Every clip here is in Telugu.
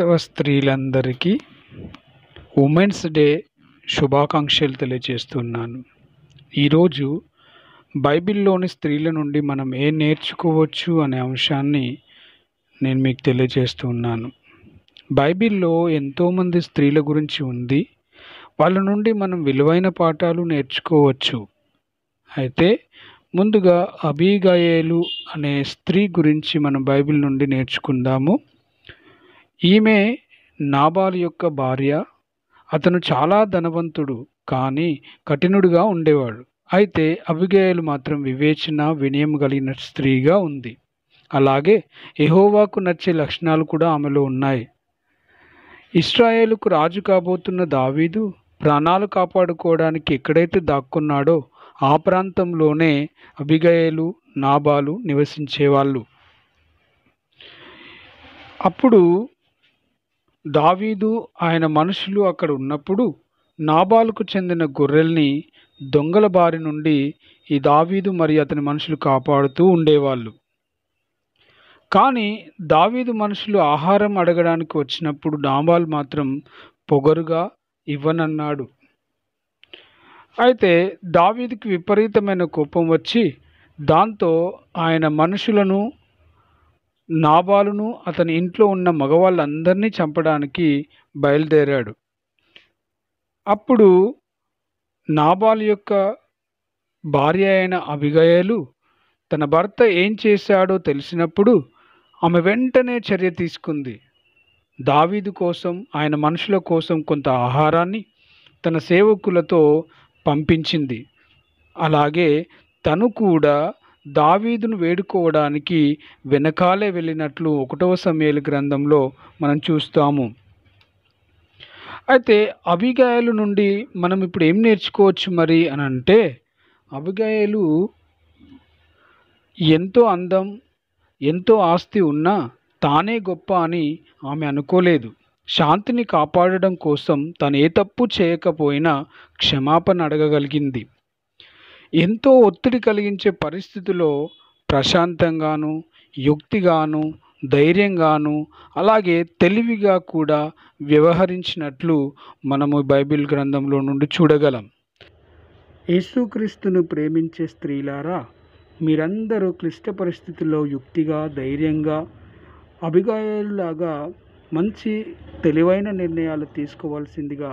క్రైస్తవ స్త్రీలందరికీ ఉమెన్స్ డే శుభాకాంక్షలు తెలియజేస్తున్నాను ఈరోజు బైబిల్లోని స్త్రీల నుండి మనం ఏ నేర్చుకోవచ్చు అనే అంశాన్ని నేను మీకు తెలియజేస్తున్నాను బైబిల్లో ఎంతోమంది స్త్రీల గురించి ఉంది వాళ్ళ నుండి మనం విలువైన పాఠాలు నేర్చుకోవచ్చు అయితే ముందుగా అబీగాయేలు అనే స్త్రీ గురించి మనం బైబిల్ నుండి నేర్చుకుందాము ఈమె నాబాలు యొక్క భార్య అతను చాలా ధనవంతుడు కానీ కఠినుడుగా ఉండేవాడు అయితే అబిగేయులు మాత్రం వివేచన వినయం కలిగిన స్త్రీగా ఉంది అలాగే ఎహోవాకు నచ్చే లక్షణాలు కూడా ఆమెలో ఉన్నాయి ఇస్రాయేలుకు రాజు కాబోతున్న దావీదు ప్రాణాలు కాపాడుకోవడానికి ఎక్కడైతే దాక్కున్నాడో ఆ ప్రాంతంలోనే అభిగయలు నాబాలు నివసించేవాళ్ళు అప్పుడు దావీదు ఆయన మనుషులు అక్కడ ఉన్నప్పుడు నాబాలుకు చెందిన గొర్రెల్ని దొంగల బారి నుండి ఈ దావీదు మరియు అతని మనుషులు కాపాడుతూ ఉండేవాళ్ళు కానీ దావీదు మనుషులు ఆహారం అడగడానికి వచ్చినప్పుడు నాబాల్ మాత్రం పొగరుగా ఇవ్వనన్నాడు అయితే దావీదికి విపరీతమైన కోపం వచ్చి దాంతో ఆయన మనుషులను నాబాలును అతని ఇంట్లో ఉన్న మగవాళ్ళందరినీ చంపడానికి బయలుదేరాడు అప్పుడు నాబాల్ యొక్క భార్య అయిన అభిగయలు తన భర్త ఏం చేశాడో తెలిసినప్పుడు ఆమె వెంటనే చర్య తీసుకుంది దావీదు కోసం ఆయన మనుషుల కోసం కొంత ఆహారాన్ని తన సేవకులతో పంపించింది అలాగే తను కూడా దావీదును వేడుకోవడానికి వెనకాలే వెళ్ళినట్లు ఒకటవ సమయలు గ్రంథంలో మనం చూస్తాము అయితే అభిగాయలు నుండి మనం ఇప్పుడు ఏం నేర్చుకోవచ్చు మరి అని అంటే అభిగాయలు ఎంతో అందం ఎంతో ఆస్తి ఉన్నా తానే గొప్ప అని ఆమె అనుకోలేదు శాంతిని కాపాడడం కోసం తను ఏ తప్పు చేయకపోయినా క్షమాపణ అడగగలిగింది ఎంతో ఒత్తిడి కలిగించే పరిస్థితిలో ప్రశాంతంగాను యుక్తిగాను ధైర్యంగాను అలాగే తెలివిగా కూడా వ్యవహరించినట్లు మనము బైబిల్ గ్రంథంలో నుండి చూడగలం యేసుక్రీస్తును ప్రేమించే స్త్రీలారా మీరందరూ క్లిష్ట పరిస్థితుల్లో యుక్తిగా ధైర్యంగా అభిగాయాలులాగా మంచి తెలివైన నిర్ణయాలు తీసుకోవాల్సిందిగా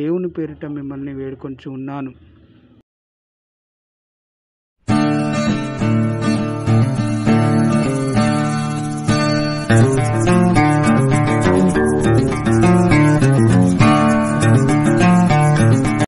దేవుని పేరిట మిమ్మల్ని వేడుకొంచు ఉన్నాను